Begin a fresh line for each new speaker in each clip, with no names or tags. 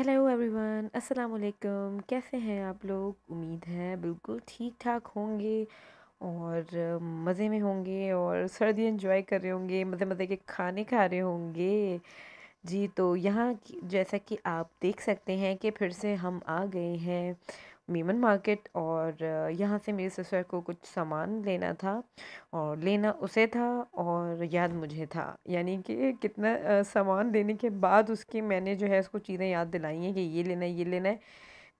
hello everyone अस्सलाम वालेकुम कैसे हैं आप लोग उम्मीद है बिल्कुल ठीक ठाक होंगे और मज़े में होंगे और सर्दी एंजॉय कर रहे होंगे मज़े मज़े के खाने खा रहे होंगे जी तो यहाँ जैसा कि आप देख सकते हैं कि फिर से हम आ गए हैं मीमन मार्केट और यहाँ से मेरी ससुर को कुछ सामान लेना था और लेना उसे था और याद मुझे था यानी कि कितना सामान देने के बाद उसकी मैंने जो है उसको चीज़ें याद दिलाई हैं कि ये लेना है ये लेना है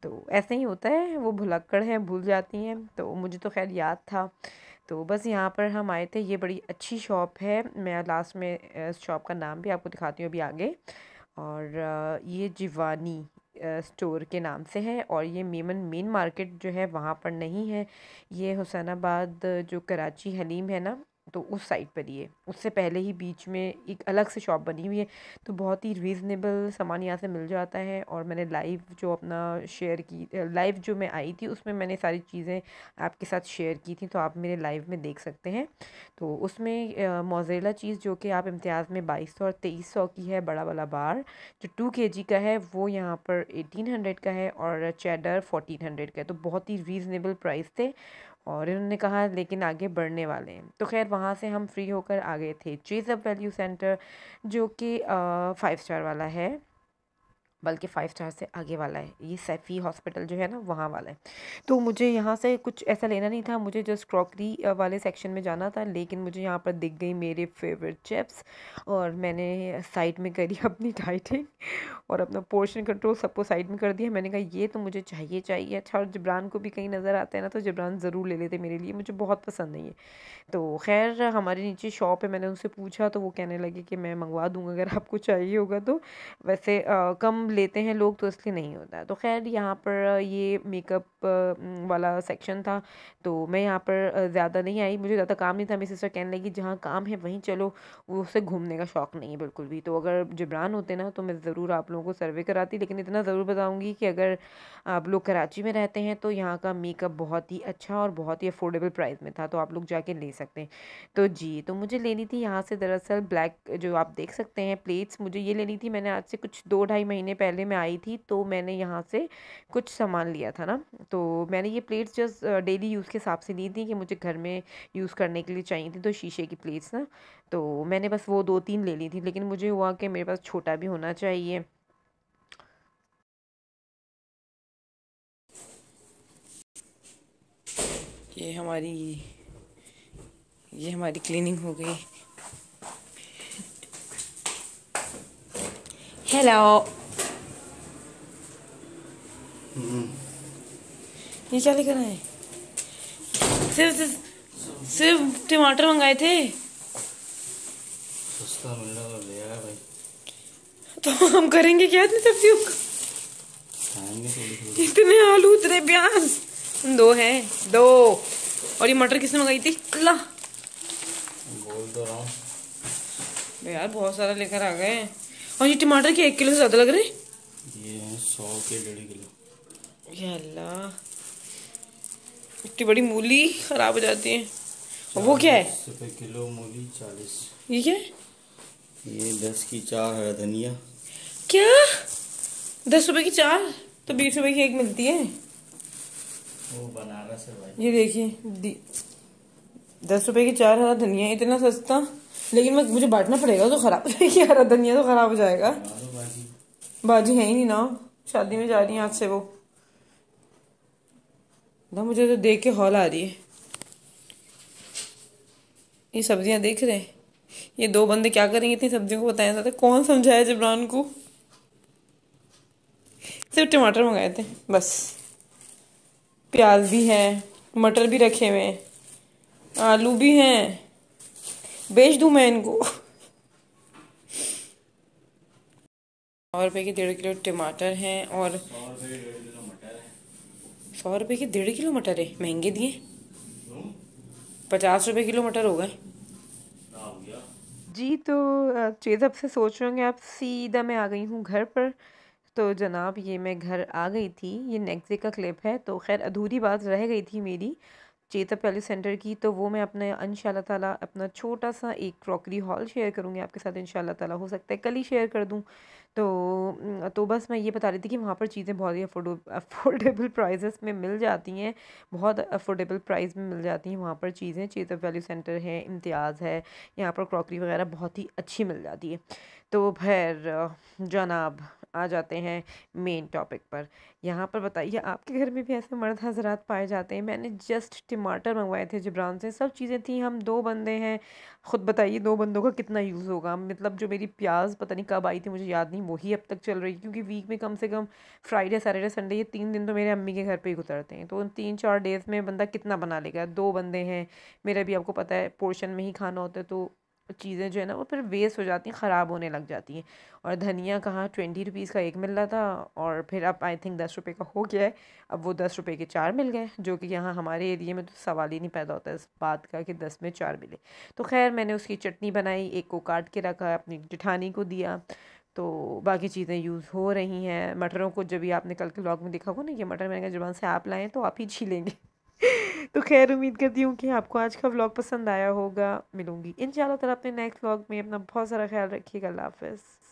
तो ऐसे ही होता है वो भुलक्कड़ हैं भूल जाती हैं तो मुझे तो खैर याद था तो बस यहाँ पर हम आए थे ये बड़ी अच्छी शॉप है मैं लास्ट में इस शॉप का नाम भी आपको दिखाती हूँ अभी आगे और ये जिवानी स्टोर के नाम से है और ये मेमन मेन मार्केट जो है वहाँ पर नहीं है ये हुसैनाबाद जो कराची हलीम है ना तो उस साइड पर ही है उससे पहले ही बीच में एक अलग से शॉप बनी हुई है तो बहुत ही रीज़नेबल सामान यहाँ से मिल जाता है और मैंने लाइव जो अपना शेयर की लाइव जो मैं आई थी उसमें मैंने सारी चीज़ें आपके साथ शेयर की थी तो आप मेरे लाइव में देख सकते हैं तो उसमें मोजेला चीज़ जो कि आप इम्तियाज़ में बाईस सौ और तेईस सौ की है बड़ा वाला बार जो टू के जी का है वो यहाँ पर एटीन हंड्रेड का है और चैडर फोटीन हंड्रेड का है तो बहुत ही रीज़नेबल प्राइस थे और इन्होंने कहा लेकिन आगे बढ़ने वाले हैं तो खैर वहाँ से हम फ्री होकर आ गए थे चीज़ अप वैल्यू सेंटर जो कि फाइव स्टार वाला है बल्कि फ़ाइव स्टार से आगे वाला है ये सैफ़ी हॉस्पिटल जो है ना वहाँ वाला है तो मुझे यहाँ से कुछ ऐसा लेना नहीं था मुझे जस्ट क्रॉकरी वाले सेक्शन में जाना था लेकिन मुझे यहाँ पर दिख गई मेरे फेवरेट चिप्स और मैंने साइड में करी अपनी डाइटिंग और अपना पोर्शन कंट्रोल सबको साइड में कर दिया मैंने कहा ये तो मुझे चाहिए चाहिए अच्छा और जबरान को भी कहीं नज़र आता है ना तो जबरान ज़रूर ले लेते मेरे लिए मुझे बहुत पसंद नहीं है तो खैर हमारे नीचे शॉप है मैंने उनसे पूछा तो वो कहने लगे कि मैं मंगवा दूँगा अगर आपको चाहिए होगा तो वैसे कम लेते हैं लोग तो इसलिए नहीं होता तो खैर यहाँ पर ये मेकअप वाला सेक्शन था तो मैं यहाँ पर ज़्यादा नहीं आई मुझे ज़्यादा काम नहीं था मेरी सिस्टर कहने लगी जहाँ काम है वहीं चलो वो उससे घूमने का शौक़ नहीं है बिल्कुल भी तो अगर जबरान होते ना तो मैं ज़रूर आप लोगों को सर्वे कराती लेकिन इतना ज़रूर बताऊँगी कि अगर आप लोग कराची में रहते हैं तो यहाँ का मेकअप बहुत ही अच्छा और बहुत ही अफोर्डेबल प्राइस में था तो आप लोग जाके ले सकते हैं तो जी तो मुझे लेनी थी यहाँ से दरअसल ब्लैक जो आप देख सकते हैं प्लेट्स मुझे ये लेनी थी मैंने आज से कुछ दो ढाई महीने पहले मैं आई थी तो मैंने यहाँ से कुछ सामान लिया था ना तो मैंने ये प्लेट्स जस्ट डेली यूज़ के हिसाब से ली थी कि मुझे घर में यूज़ करने के लिए चाहिए थी तो शीशे की प्लेट्स ना तो मैंने बस वो दो तीन ले ली थी लेकिन मुझे हुआ कि मेरे पास छोटा भी होना चाहिए ये हमारी ये हमारी क्लीनिंग हो गई हेलो ये क्या लेकर आए सिर्फ सिर्फ टमाटर मंगाए थे सस्ता मिल रहा ले आया भाई तो हम करेंगे क्या इतनी सब्जियों का इतने आलू इतने प्याज दो हैं दो और ये मटर किसने मंगाई थी ला बोल दो तो रहा हूँ यार बहुत सारा लेकर आ गए और ये टमाटर के एक किलो से ज्यादा लग रहे ये सौ के डेढ़ किलो ये अल्लाह इतनी बड़ी मूली खराब हो जाती है और वो क्या है किलो मूली चालीस ये क्या है ये दस की चार हरा धनिया क्या दस रुपए की चार तो बीस रुपए की एक मिलती है वो बनारस है भाई ये देखिए दस रुपए की चार हरा धनिया इतना सस्ता लेकिन मैं मुझे बांटना पड़ेगा तो खराब जाएगी हरा धनिया तो खराब हो जाएगा बाजी है ही नहीं ना शादी में जा रही है आज से वो ना मुझे तो देख के हॉल आ रही है ये सब्जियां देख रहे हैं ये दो बंदे क्या करेंगे इतनी सब्जियों को बताया जाता तो कौन समझाया जबरान को सिर्फ टमाटर मंगाए थे बस प्याज भी है मटर भी रखे हुए हैं आलू भी हैं बेच दूं मैं इनको और रुपये के डेढ़ किलो टमाटर हैं और सौ रुपये के डेढ़ किलो मटर है महंगे दिए पचास रुपये किलो मटर हो गए जी तो चीज अब से सोच रहे होंगे आप सीधा मैं आ गई हूँ घर पर तो जनाब ये मैं घर आ गई थी ये नेक्स्ट डे का क्लिप है तो खैर अधूरी बात रह गई थी मेरी चेतक वैल्यू सेंटर की तो वो मैं अपने इन ताला अपना छोटा सा एक क्रॉकरी हॉल शेयर करूँगी आपके साथ इन ताला हो सकता है कल ही शेयर कर दूँ तो तो बस मैं ये बता रही थी कि वहाँ पर चीज़ें बहुत ही अफोर्ड अफोर्डेबल प्राइजेस में मिल जाती हैं बहुत अफोर्डेबल प्राइस में मिल जाती हैं वहाँ पर चीज़ें चेतक वैल्यू सेंटर है इम्तियाज़ है यहाँ पर क्रॉकरी वगैरह बहुत ही अच्छी मिल जाती है तो फिर जनाब आ जाते हैं मेन टॉपिक पर यहाँ पर बताइए आपके घर में भी ऐसे मर्द हजरात पाए जाते हैं मैंने जस्ट टमाटर मंगवाए थे जिब्रान से सब चीज़ें थी हम दो बंदे हैं ख़ुद बताइए दो बंदों का कितना यूज़ होगा मतलब जो मेरी प्याज पता नहीं कब आई थी मुझे याद नहीं वही अब तक चल रही क्योंकि वीक में कम से कम फ्राइडे सैटरडे संडे ये तीन दिन तो मेरे अम्मी के घर पर ही गुजरते हैं तो उन तीन चार डेज़ में बंदा कितना बना लेगा दो बंदे हैं मेरा भी आपको पता है पोर्शन में ही खाना होता है तो चीज़ें जो है ना वो फिर वेस्ट हो जाती हैं ख़राब होने लग जाती हैं और धनिया कहाँ ट्वेंटी रुपीज़ का एक मिल रहा था और फिर अब आई थिंक दस रुपये का हो गया है अब वो दस रुपये के चार मिल गए जो कि यहाँ हमारे एरिए में तो सवाल ही नहीं पैदा होता इस बात का कि दस में चार मिले तो खैर मैंने उसकी चटनी बनाई एक को काट के रखा अपनी जिठानी को दिया तो बाकी चीज़ें यूज़ हो रही हैं मटरों को जब भी आपने कल के ब्लॉग में देखा होगा ना ये मटर मैंने कहा जबान से आप लाएँ तो आप ही छीलेंगे तो खैर उम्मीद करती हूँ कि आपको आज का व्लॉग पसंद आया होगा मिलूंगी इन तरह अपने नेक्स्ट व्लॉग में अपना बहुत सारा ख्याल रखिएगा अल्लाह